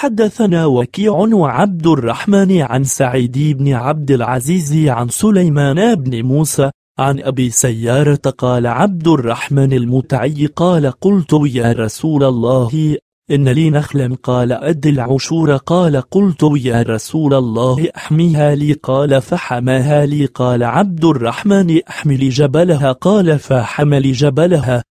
حدثنا وكيع وعبد الرحمن عن سعيد بن عبد العزيز عن سليمان بن موسى عن أبي سيارة قال عبد الرحمن المتعي قال قلت يا رسول الله إن لي نخلا قال أد العشور قال قلت يا رسول الله أحميها لي قال فحماها لي قال عبد الرحمن أحمل جبلها قال فحمل جبلها